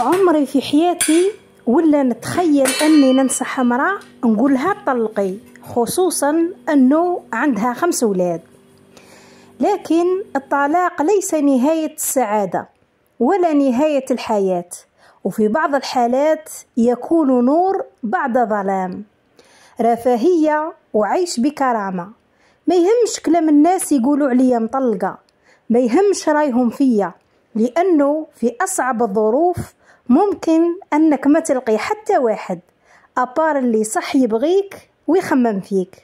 عمري في حياتي ولا نتخيل اني ننصح امراه نقولها طلقي خصوصا انه عندها خمس اولاد لكن الطلاق ليس نهايه السعاده ولا نهايه الحياه وفي بعض الحالات يكون نور بعد ظلام رفاهيه وعيش بكرامه ما يهمش كلام الناس يقولوا عليا مطلقه ما يهمش رايهم فيا لانه في اصعب الظروف ممكن أنك ما تلقي حتى واحد أبار اللي صح يبغيك ويخمم فيك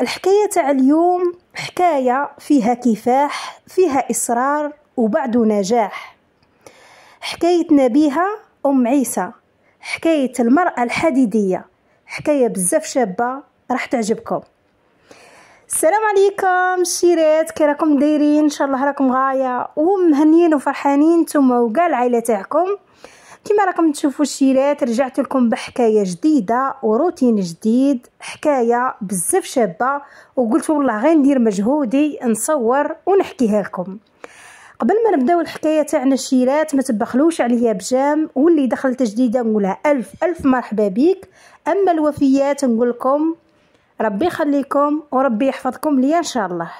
الحكاية تاع اليوم حكاية فيها كفاح فيها إصرار وبعد نجاح حكايتنا نبيها أم عيسى حكاية المرأة الحديدية حكاية بزاف شابة راح تعجبكم السلام عليكم الشيرات كي راكم دايرين ان شاء الله راكم غايه ومهنيين وفرحانين نتوما وكاع العائله تاعكم كما راكم تشوفوا الشيرات رجعت لكم بحكايه جديده وروتين جديد حكايه بزاف شابه وقلت والله غير ندير مجهودي نصور ونحكيها لكم قبل ما نبداو الحكايه تاعنا الشيرات ما تبخلوش عليا بجام واللي دخلت جديده نقولها الف الف مرحبا بيك اما الوفيات نقول لكم ربي يخليكم وربي يحفظكم ليا ان شاء الله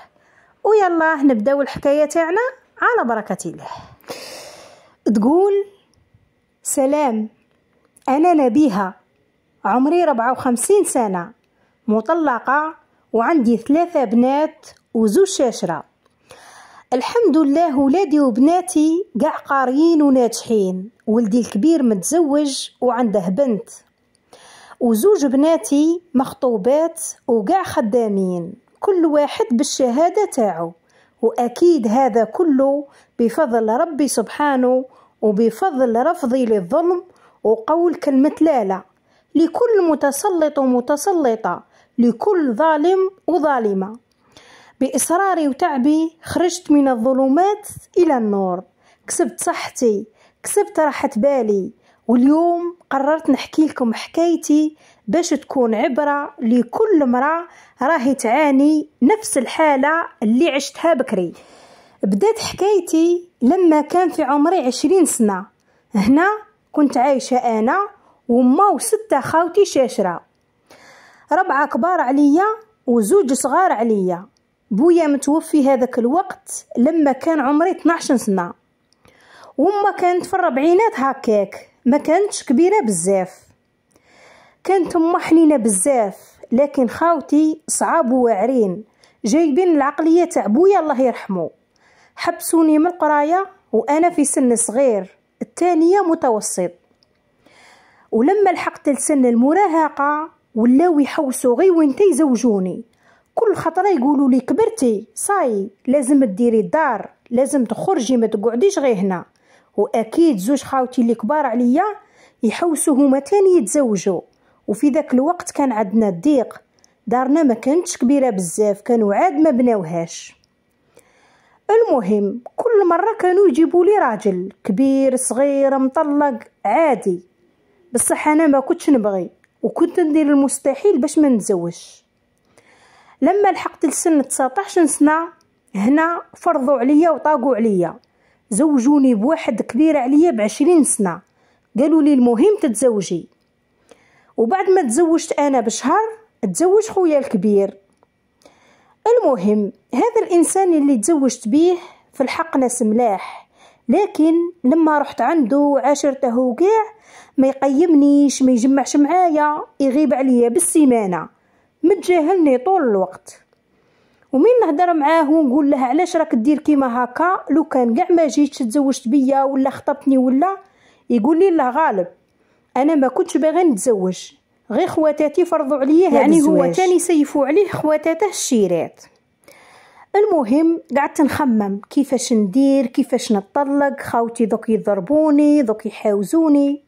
ويلا نبداو الحكايه تاعنا على بركه الله تقول سلام انا نبيها عمري ربعة وخمسين سنه مطلقه وعندي ثلاثه بنات وزوج شاشره الحمد لله ولادي وبناتي قاع قاريين وناجحين ولدي الكبير متزوج وعنده بنت وزوج بناتي مخطوبات وكاع خدامين كل واحد بالشهادة تاعو وأكيد هذا كله بفضل ربي سبحانه وبفضل رفضي للظلم وقول كلمة لالة لكل متسلط ومتسلطة لكل ظالم وظالمة بإصراري وتعبي خرجت من الظلمات إلى النور كسبت صحتي كسبت راحة بالي واليوم قررت نحكي لكم حكايتي باش تكون عبرة لكل مرأة راهي تعاني نفس الحالة اللي عشتها بكري بدات حكايتي لما كان في عمري عشرين سنة هنا كنت عايشة أنا وما وستة خاوتي شاشرة ربعة كبار عليا وزوج صغار عليا بويا متوفي هذاك الوقت لما كان عمري 12 سنة وما كانت في الربعينات هكاك ما كانتش كبيره بزاف كانت امه حنينه بزاف لكن خاوتي صعاب وعرين جايبين العقليه تاع بويا الله يرحمه حبسوني من القرايه وانا في سن صغير الثانيه متوسط ولما لحقت لسن المراهقه ولاو يحوسوا غي وين تيزوجوني كل خطره يقولوا لي كبرتي صاي لازم تديري الدار لازم تخرجي ما تقعديش غير هنا واكيد زوج خاوتي اللي كبار عليا يحوسوا هما تاني يتزوجوا وفي ذاك الوقت كان عندنا الضيق دارنا ما كانتش كبيره بزاف كانوا عاد ما بناوهاش المهم كل مره كانوا يجيبوا لي راجل كبير صغير مطلق عادي بصح انا ما كنتش نبغي وكنت ندير المستحيل باش ما نتزوجش لما لحقت لسن 19 سنه هنا فرضوا عليا وطاقوا عليا زوجوني بواحد كبير عليا بعشرين سنة قالوا لي المهم تتزوجي وبعد ما تزوجت أنا بشهر تزوج خويا الكبير المهم هذا الإنسان اللي تزوجت بيه في الحق ناس ملاح لكن لما رحت عنده عاشرته كاع ما يقيمنيش ما يجمعش معايا يغيب عليا بالسيمانه متجاهلني طول الوقت ومين نهضر معاه ونقول له علاش راك دير كيما هكا لو كان كاع ما جيتش تزوجت بيا ولا خطبتني ولا يقول لي لا غالب انا ما كنتش باغي نتزوج غير خواتاتي فرضوا عليا يعني الزواج. هو تاني سيفوا عليه خواتاته الشيرات المهم قعدت نخمم كيفاش ندير كيفاش نطلق خاوتي دوك يضربوني دوك يحاوزوني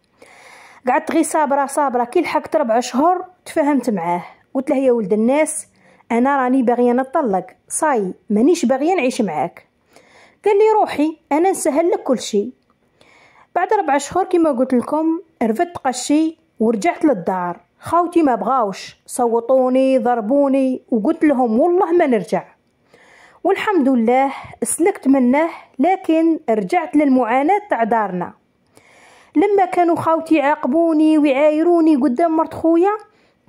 قعدت غير صابره صابره كي لحقت ربع شهور تفاهمت معاه قلت له يا ولد الناس انا راني باغيه نطلق صاي مانيش باغيه نعيش معاك قال لي روحي انا نسهل لك كل شيء بعد ربع شهور كما قلت لكم رفدت قشي ورجعت للدار خاوتي ما بغاوش صوتوني ضربوني وقلت لهم والله ما نرجع والحمد لله سلكت منه لكن رجعت للمعاناة تاع دارنا لما كانوا خاوتي يعاقبوني ويعايروني قدام مرت خويا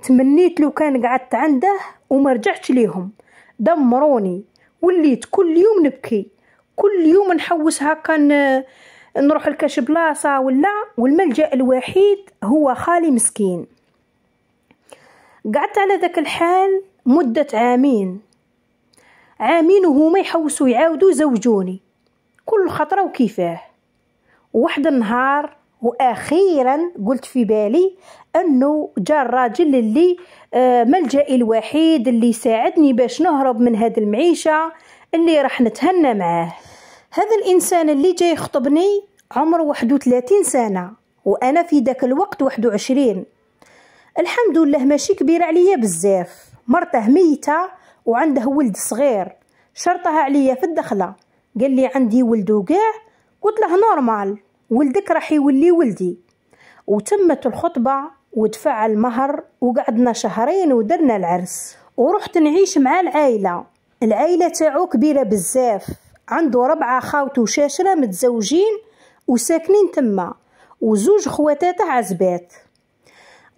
تمنيت لو كان قعدت عنده وما رجعتش ليهم دمروني وليت كل يوم نبكي كل يوم نحوس هكا نروح لكاش بلاصة ولا والملجأ الوحيد هو خالي مسكين قعدت على ذاك الحال مدة عامين عامين وهما يحوسوا يعاودوا زوجوني كل خطرة وكيفاه وحد النهار وأخيرا قلت في بالي انه جا الراجل اللي آه، ملجئي الوحيد اللي ساعدني باش نهرب من هذه المعيشه اللي راح نتهنى معاه هذا الانسان اللي جاي يخطبني عمره 31 سنه وانا في ذاك الوقت 21 الحمد لله ماشي كبير عليا بزاف مرته ميته وعنده ولد صغير شرطها عليا في الدخله قال لي عندي ولد وكاع قلت له نورمال ولدك راح يولي ولدي وتمت الخطبه ودفع المهر وقعدنا شهرين ودرنا العرس ورحت نعيش مع العائلة العائلة تاعو كبيرة بزاف عنده ربعة خاوت وشاشرة متزوجين وساكنين تما وزوج خواتاته عزبات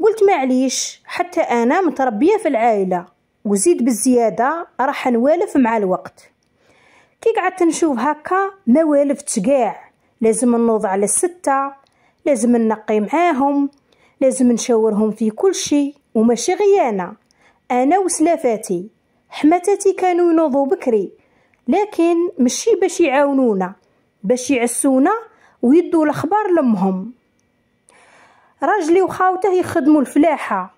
قلت معليش حتى أنا متربية في العائلة وزيد بالزيادة راح نوالف مع الوقت كي قعدت نشوف هكا ما والفتش كاع لازم نوض على الستة لازم نقي معاهم لازم نشاورهم في كل شيء وماشي غيانا انا وسلافاتي حماتاتي كانوا ينوضوا بكري لكن مشي باش يعاونونا باش يعسونا ويدوا الاخبار لامهم راجلي وخاوته يخدموا الفلاحه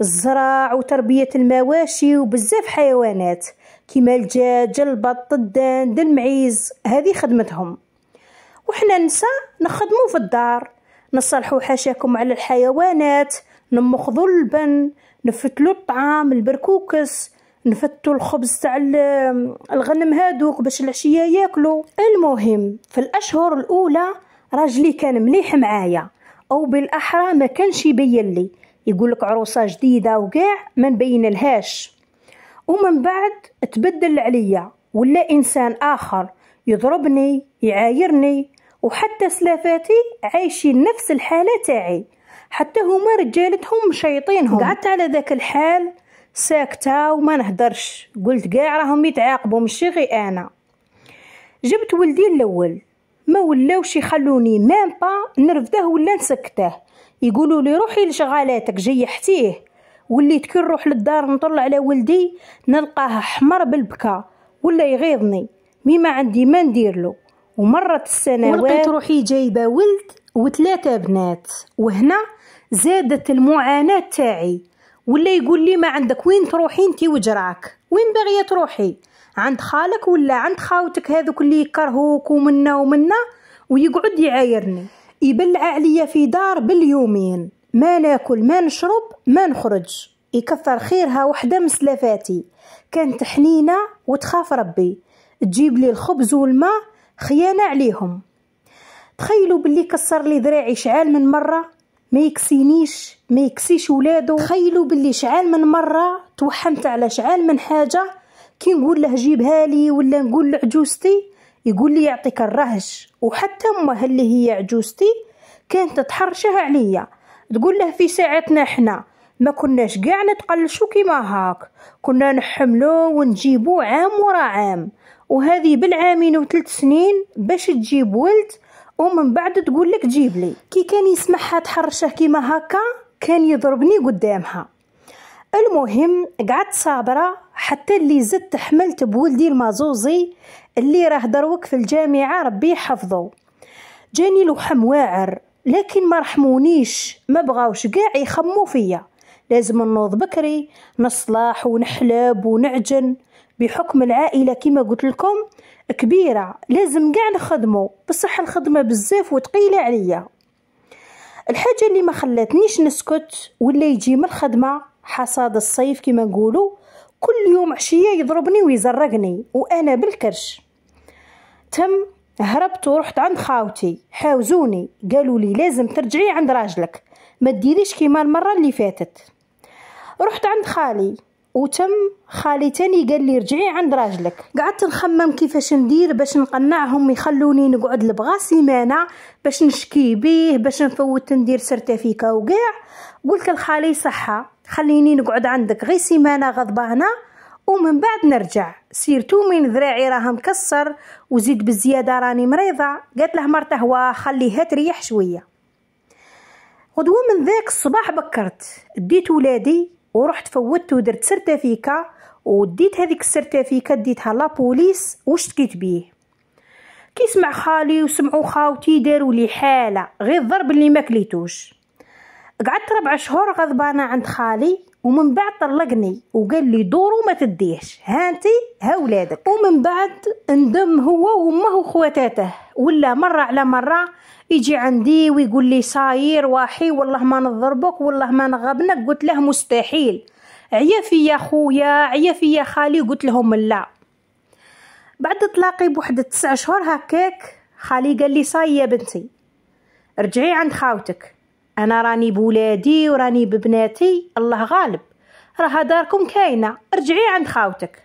الزراع وتربيه المواشي وبزاف حيوانات كيما الدجاج البط الدان المعيز هذه خدمتهم وحنا نسا نخدمو في الدار نصلحوا حاشاكم على الحيوانات نمخضوا البن نفتلوا الطعام البركوكس نفتوا الخبز تاع الغنم هادوك باش العشيه ياكلوا المهم في الاشهر الاولى راجلي كان مليح معايا او بالاحرى ما كانش يبين لي يقولك عروسه جديده وكاع ما نبين لهاش ومن بعد تبدل عليا ولا انسان اخر يضربني يعايرني وحتى سلافاتي عايشين نفس الحالة تاعي حتى هما رجالتهم مشيطينهم قعدت على ذاك الحال ساكتة وما نهدرش قلت كاع راهم يتعاقبوا مشي غي أنا جبت ولدي الأول ما ولاوش يخلوني مام با نرفده ولا نسكته يقولوا لي روحي لشغالاتك جيحتيه وليت كي نروح للدار نطلع على ولدي نلقاه حمر بالبكا ولا يغيظني مي ما عندي ما ندير له ومرت السنوات ولقيت روحي جايبه ولد وثلاثه بنات وهنا زادت المعاناه تاعي ولا يقول لي ما عندك وين تروحي انت وجراك وين باغيه تروحي عند خالك ولا عند خاوتك هذوك اللي يكرهوك ومنا ومنا ويقعد يعايرني يبلع عليا في دار باليومين ما ناكل ما نشرب ما نخرج يكثر خيرها وحده من كانت حنينه وتخاف ربي تجيب لي الخبز والماء خيانه عليهم تخيلوا باللي كسر لي ذراعي شعال من مره ما يكسينيش ما يكسيش ولادو تخيلوا باللي شعال من مره توحمت على شعال من حاجه كي نقول له جيبها لي ولا نقول لعجوزتي يقول لي يعطيك الرهش وحتى امه اللي هي عجوزتي كانت تحرشه عليا تقول له في ساعتنا حنا ما كناش كاع نتقلشو كيما هاك كنا نحملو ونجيبو عام ورا عام وهذه بالعامين وثلاث سنين باش تجيب ولد ومن بعد تقول لك جيب لي كي كان يسمعها تحرشه كيما هكا كان يضربني قدامها المهم قعدت صابره حتى اللي زدت حملت بولدي المازوزي اللي راه دروك في الجامعه ربي يحفظه جاني لحم واعر لكن ما رحمونيش ما بغاوش كاع يخمو فيا لازم نوض بكري نصلاح ونحلب ونعجن بحكم العائله كما قلت لكم كبيره لازم كاع نخدمو بصح الخدمه بزاف وتقيله عليا الحاجه اللي ما خلاتنيش نسكت ولا يجي من الخدمه حصاد الصيف كما نقولوا كل يوم عشيه يضربني ويزرقني وانا بالكرش تم هربت ورحت عند خاوتي حاوزوني قالوا لي لازم ترجعي عند راجلك ما ديريش كيما المره اللي فاتت رحت عند خالي وتم خالي تاني قال لي رجعي عند راجلك قعدت نخمم كيفاش ندير باش نقنعهم يخلوني نقعد لبغا سيمانه باش نشكي بيه باش نفوت ندير سيرتيفيكا وكاع قلت لخالي صحه خليني نقعد عندك غير سيمانه غضبانه ومن بعد نرجع سيرتو من ذراعي راه مكسر وزيد بالزياده راني مريضه قالت له مرته هو خليها تريح شويه غدوه من ذاك الصباح بكرت ديت ولادي ورحت فوتت ودرت سيرتيفيكا وديت هذيك السيرتيفيكا ديتها لابوليس وشتكيت بيه كي سمع خالي وسمعوا خاوتي داروا لي حاله غير الضرب اللي ما كليتوش قعدت ربع شهور غضبانه عند خالي ومن بعد طلقني وقال لي دورو ما تديهش هانتي ها ولادك ومن بعد ندم هو وامه وخواتاته ولا مره على مره يجي عندي ويقول لي صاير واحي والله ما نضربك والله ما نغبنك قلت له مستحيل عيا فيا خويا عيا فيا خالي قلت لهم لا بعد تلاقي بوحدة تسع شهور هكاك خالي قال لي صاي يا بنتي رجعي عند خاوتك انا راني بولادي وراني ببناتي الله غالب راه داركم كاينه ارجعي عند خاوتك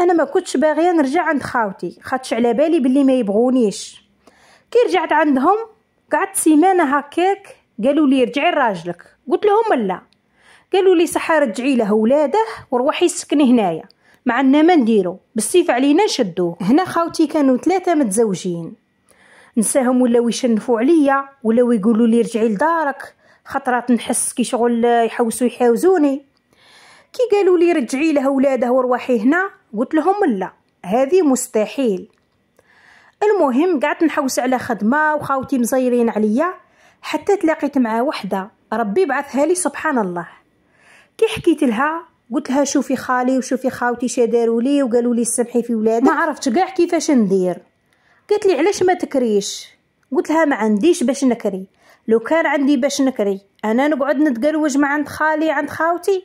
انا ما كنتش باغيه نرجع عند خاوتي خاطش على بالي بلي ما يبغونيش كي رجعت عندهم قعدت سيمانه هكاك قالوا لي رجعي لراجلك قلت لهم لا قالوا لي صحا رجعي له ولاده وروحي سكني هنايا معنا ما نديرو بالسيف علينا نشدوه هنا خاوتي كانوا ثلاثه متزوجين نساهم ولاو يشنفوا عليا ولاو يقولوا لي رجعي لدارك خطرات نحس كي شغل يحوسوا يحاوزوني كي قالوا لي رجعي لها ولادها وروحي هنا قلت لهم لا هذه مستحيل المهم قعدت نحوس على خدمه وخاوتي مزيرين عليا حتى تلاقيت مع وحده ربي بعثها لي سبحان الله كي حكيت لها قلت لها شوفي خالي وشوفي خاوتي شداروا لي وقالوا لي سمحي في ولادك ما عرفتش كاع كيفاش ندير قالت لي علاش ما تكريش قلت لها ما عنديش باش نكري لو كان عندي باش نكري انا نقعد نتقروج مع عند خالي عند خاوتي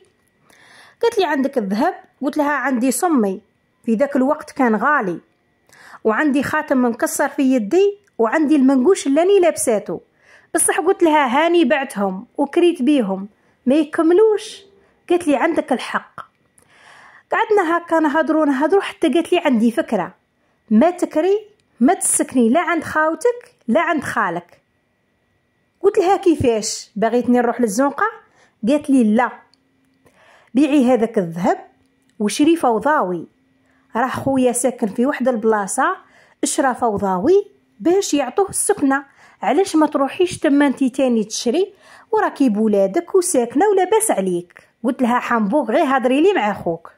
قالت لي عندك الذهب قلت لها عندي صمي في ذاك الوقت كان غالي وعندي خاتم مكسر في يدي وعندي المنقوش اللي لابساتو بصح قلت لها هاني بعتهم وكريت بيهم ما يكملوش قالت لي عندك الحق قعدنا هكا نهضروا نهضروا حتى قالت لي عندي فكره ما تكري ما تسكني لا عند خاوتك لا عند خالك قلت لها كيفاش بغيتني نروح للزنقه قالت لي لا بيعي هذاك الذهب وشري فوضاوي راه خويا ساكن في واحد البلاصه اشرى فوضاوي باش يعطوه السكنه علاش ما تروحيش تما انت تاني تشري وراكي بولادك وساكنه ولاباس عليك قلت لها حنبوغ غير هضري لي مع اخوك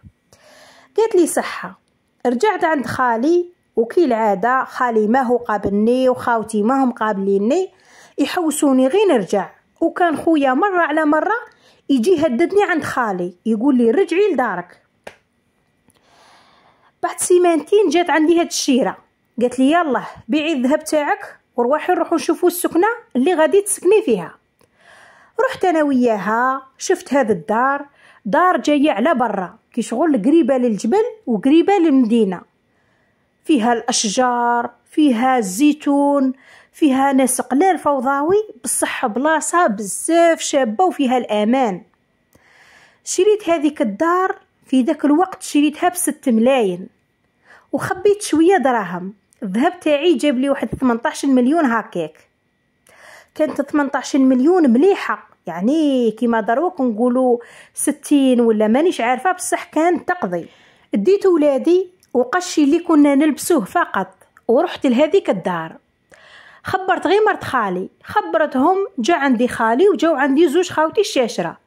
قالت لي صحه رجعت عند خالي وكالعادة خالي ما هو قابلني وخاوتي ما هم قابليني يحوسوني غير نرجع وكان خويا مرة على مرة يجي يهددني عند خالي يقول لي رجعي لدارك بعد سيمانتين جات عندي هاد الشيرة قالت لي يلا بيعي الذهب تاعك وروحي نروحو نشوفو السكنة اللي غادي تسكني فيها رحت انا وياها شفت هاد الدار دار جاية على برا كي شغل قريبة للجبل وقريبة للمدينة فيها الأشجار فيها الزيتون فيها ناس قلال فوضاوي بصح بلاصة بزاف شابة وفيها الأمان شريت هذيك الدار في ذاك الوقت شريتها بست ملاين وخبيت شوية دراهم الذهب تاعي جاب لي واحد 18 مليون هكاك كانت 18 مليون مليحة يعني كيما دروك نقولوا ستين ولا مانيش عارفة بصح كانت تقضي اديت ولادي وقشي اللي كنا نلبسوه فقط ورحت لهذيك الدار خبرت غير مرت خالي خبرتهم جا عندي خالي وجاو عندي زوج خاوتي الشاشرة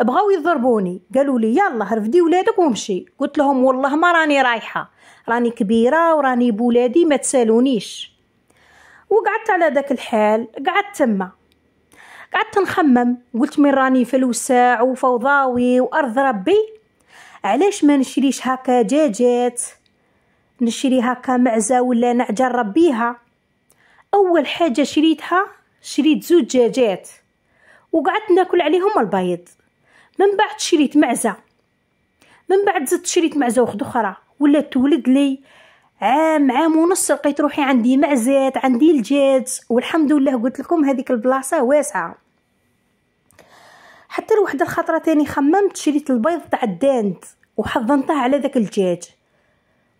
بغاو يضربوني قالوا لي يلا رفدي ولادك ومشي قلت لهم والله ما راني رايحة راني كبيرة وراني بولادي ما تسالونيش وقعدت على داك الحال قعدت تما قعدت نخمم قلت من راني فلوساع وفوضاوي وارض ربي علاش ما نشريش هكا جاجات نشري هكا معزة ولا نعجة نربيها أول حاجة شريتها شريت زوج دجاجات وقعدت ناكل عليهم البيض من بعد شريت معزة من بعد زدت شريت معزة وخد أخرى ولا تولد لي عام عام ونص لقيت روحي عندي معزات عندي الجاج والحمد لله قلت لكم هذيك البلاصة واسعة حتى لوحد الخطرة تاني خممت شريت البيض تاع الداند وحضنته على ذاك الجاج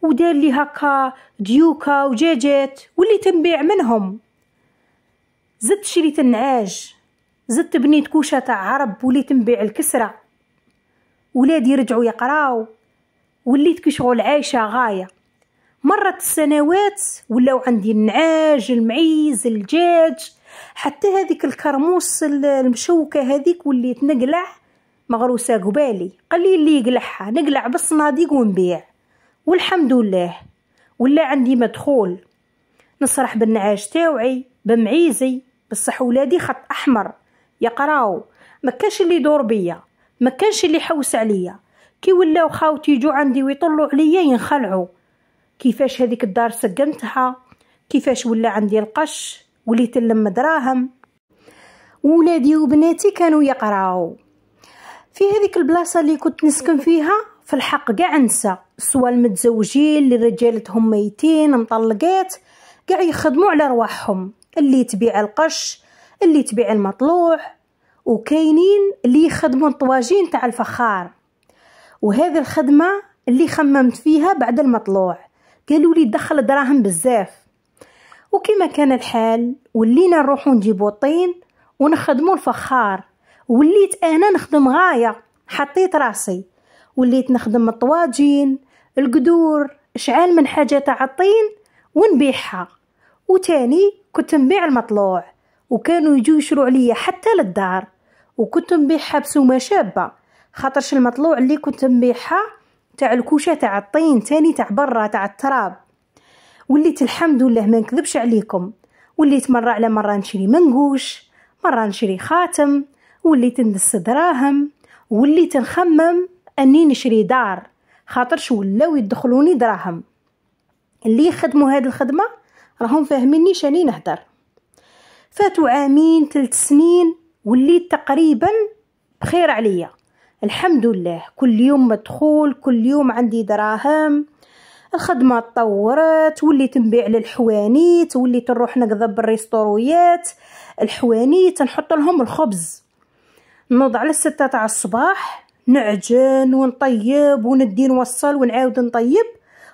ودار لي هكا ديوكا وجاجات واللي تنبيع منهم زدت شريت النعاج زدت بنيت كوشه تاع عرب وليت نبيع الكسره ولادي رجعوا يقراو وليت كي شغل عايشه غايه مرت السنوات ولاو عندي النعاج المعيز الجاج حتى هذيك الكرموس المشوكه هذيك وليت نقلع مغروسه قبالي قليل لي يقلعها نقلع بالصناديق ونبيع والحمد لله ولا عندي مدخول نسرح بالنعاش تاوعي بمعيزي بصح ولادي خط احمر يقراو ما كانش اللي يدور بيا ما كانش اللي يحوس عليا كي ولاو خاوتي يجوا عندي ويطلوا عليا ينخلعوا كيفاش هذيك الدار سكنتها كيفاش ولا عندي القش وليت نلم دراهم ولادي وبناتي كانوا يقراو في هذيك البلاصه اللي كنت نسكن فيها في الحق كاع نسى سواء المتزوجين اللي رجالتهم ميتين مطلقات قاع يخدموا على رواحهم اللي تبيع القش اللي تبيع المطلوع وكاينين اللي يخدموا الطواجين تاع الفخار وهذه الخدمه اللي خممت فيها بعد المطلوع قالوا لي دخل دراهم بزاف وكما كان الحال ولينا نروحو نجيبو الطين ونخدمو الفخار وليت انا نخدم غايه حطيت راسي وليت نخدم الطواجين القدور شعال من حاجة تعطين الطين ونبيعها وتاني كنت نبيع المطلوع وكانوا يجوا يشرو عليا حتى للدار وكنت نبيعها بسومة شابة خاطرش المطلوع اللي كنت نبيعها تاع الكوشة تاع الطين تاني تاع برا تاع التراب وليت الحمد لله ما نكذبش عليكم وليت مرة على مرة نشري منقوش مرة نشري خاتم وليت ندس دراهم وليت نخمم أني نشري دار خاطرش ولاو يدخلوني دراهم اللي يخدموا هاد الخدمه راهم فاهميني شاني نهدر فاتوا عامين ثلاث سنين وليت تقريبا بخير عليا الحمد لله كل يوم مدخول كل يوم عندي دراهم الخدمة تطورت وليت نبيع للحوانيت وليت نروح نقضب بالريستوريات الحوانيت نحط لهم الخبز نوض على الستة تاع الصباح نعجن ونطيب وندي نوصل ونعاود نطيب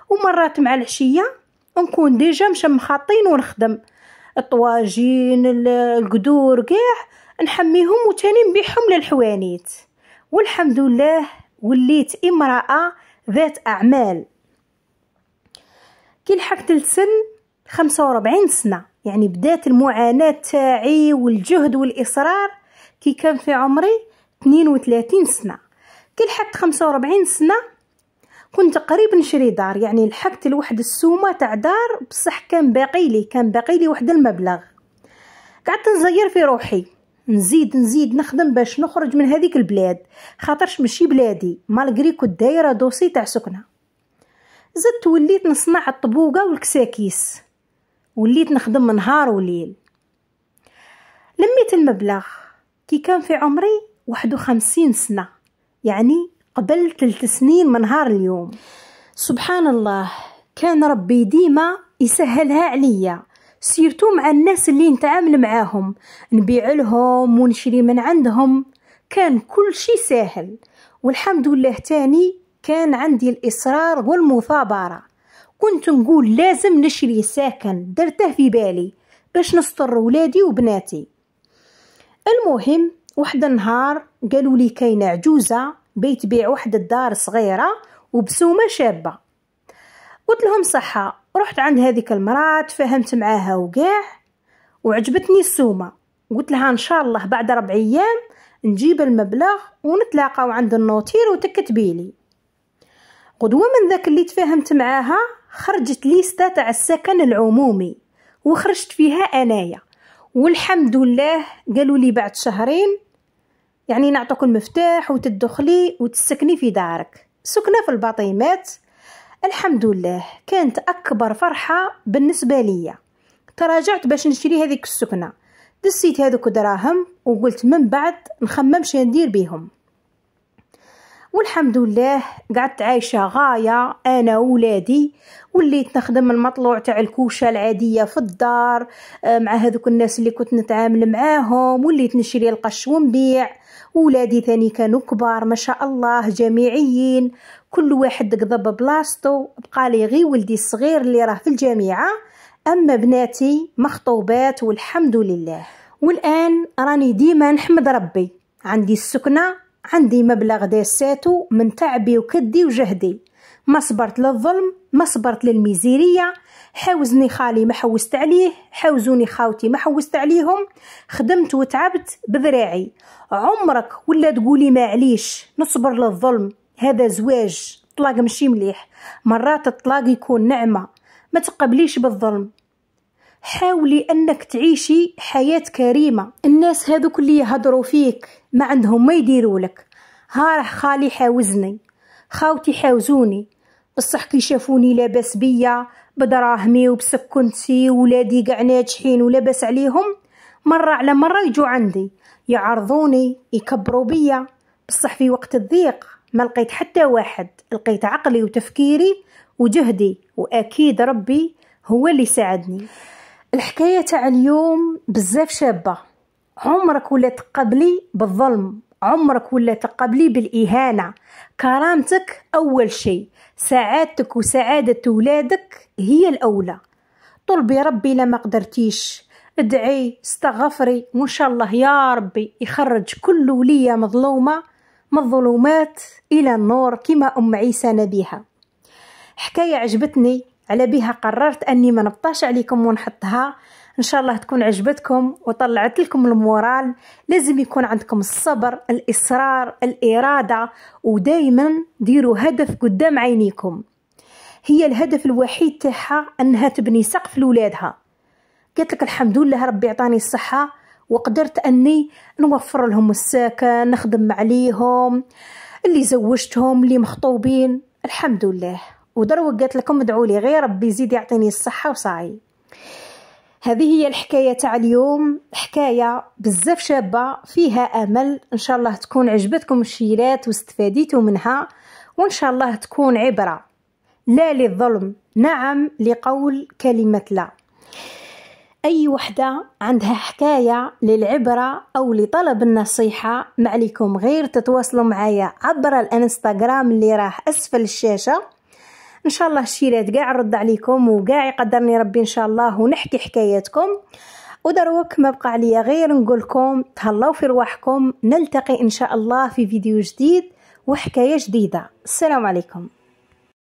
ومرات مع العشيه نكون ديجا مشمخاطين ونخدم الطواجين القدور كاع نحميهم وتاني نبيعهم للحوانيت والحمد لله وليت امراه ذات اعمال كي لحقت لسن 45 سنه يعني بدات المعاناه تاعي والجهد والاصرار كي كان في عمري 32 سنه كي لحقت 45 سنة كنت قريب نشري دار يعني لحقت لواحد السومة تاع دار بصح كان باقي لي كان باقي لي واحد المبلغ قعدت نزير في روحي نزيد نزيد نخدم باش نخرج من هذيك البلاد خاطرش ماشي بلادي مالغري كنت دايره دوسي تاع سكنه زدت وليت نصنع الطبوقه والكساكيس وليت نخدم نهار وليل لميت المبلغ كي كان في عمري واحد وخمسين سنه يعني قبل ثلاث سنين من نهار اليوم سبحان الله كان ربي ديما يسهلها عليا سيرتو مع الناس اللي نتعامل معاهم نبيع لهم ونشري من عندهم كان كل شي ساهل والحمد لله تاني كان عندي الإصرار والمثابرة كنت نقول لازم نشري ساكن درته في بالي باش نستر ولادي وبناتي المهم واحد النهار قالوا لي كاينه عجوزه بيتبيع واحد الدار صغيره وبسومه شابه قلت لهم صحه رحت عند هذيك المراه تفاهمت معاها وكاع وعجبتني السومه قلت لها ان شاء الله بعد ربع ايام نجيب المبلغ ونتلاقاو عند النوتير وتكتبي لي قدوة من ذاك اللي تفاهمت معاها خرجت ليستا تاع السكن العمومي وخرجت فيها انايا والحمد لله قالوا لي بعد شهرين يعني نعطوك المفتاح وتدخلي وتسكني في دارك سكنة في الباطيمات الحمد لله كانت أكبر فرحة بالنسبة ليا تراجعت باش نشري هذيك السكنة دسيت هذوك دراهم وقلت من بعد نخمم شنو ندير بهم والحمد لله قعدت عايشة غاية أنا وولادي وليت نخدم المطلوع تاع الكوشة العادية في الدار آه، مع هذوك الناس اللي كنت نتعامل معاهم وليت نشري القش ونبيع ولادي ثاني كانوا كبار ما شاء الله جامعيين كل واحد قضب بلاصتو بقى لي غي ولدي الصغير اللي راه في الجامعه اما بناتي مخطوبات والحمد لله والان راني ديما نحمد ربي عندي السكنه عندي مبلغ داساتو من تعبي وكدي وجهدي ما صبرت للظلم ما صبرت للميزيرية حوزني خالي ما حوست عليه حوزوني خاوتي ما حوست عليهم خدمت وتعبت بذراعي عمرك ولا تقولي ما عليش نصبر للظلم هذا زواج طلاق مشي مليح مرات الطلاق يكون نعمة ما تقبليش بالظلم حاولي انك تعيشي حياة كريمة الناس هذوك اللي يهضروا فيك ما عندهم ما يديرولك ها راح خالي حاوزني خاوتي حاوزوني بصح كي شافوني لاباس بيا بدراهمي وبسكنتي ولادي كاع ناجحين ولاباس عليهم مرة على مرة يجوا عندي يعرضوني يكبروا بيا بصح في وقت الضيق ما لقيت حتى واحد لقيت عقلي وتفكيري وجهدي واكيد ربي هو اللي ساعدني الحكاية تاع اليوم بزاف شابة عمرك ولا تقبلي بالظلم عمرك ولا تقبلي بالإهانة كرامتك أول شيء سعادتك وسعادة ولادك هي الأولى طلبي ربي لما قدرتيش ادعي استغفري وإن شاء الله يا ربي يخرج كل ولية مظلومة من الظلمات إلى النور كما أم عيسى نبيها حكاية عجبتني على بها قررت أني ما نبطاش عليكم ونحطها ان شاء الله تكون عجبتكم وطلعت لكم المورال لازم يكون عندكم الصبر الاصرار الاراده ودائما ديروا هدف قدام عينيكم هي الهدف الوحيد تاعها انها تبني سقف لولادها قلت لك الحمد لله ربي عطاني الصحه وقدرت اني نوفر لهم السكن نخدم عليهم اللي زوجتهم اللي مخطوبين الحمد لله ودروا قلت لكم ادعوا لي غير ربي يزيد يعطيني الصحه وصاي هذه هي الحكاية تاع اليوم حكاية بزاف شابة فيها أمل إن شاء الله تكون عجبتكم الشيرات واستفاديتوا منها وإن شاء الله تكون عبرة لا للظلم نعم لقول كلمة لا أي وحدة عندها حكاية للعبرة أو لطلب النصيحة معليكم غير تتواصلوا معايا عبر الانستغرام اللي راه أسفل الشاشة ان شاء الله الشيلات كاع نرد عليكم وكاع يقدرني ربي ان شاء الله ونحكي حكاياتكم ودروك ما بقى عليا غير نقول لكم تهلاو في رواحكم نلتقي ان شاء الله في فيديو جديد وحكايه جديده السلام عليكم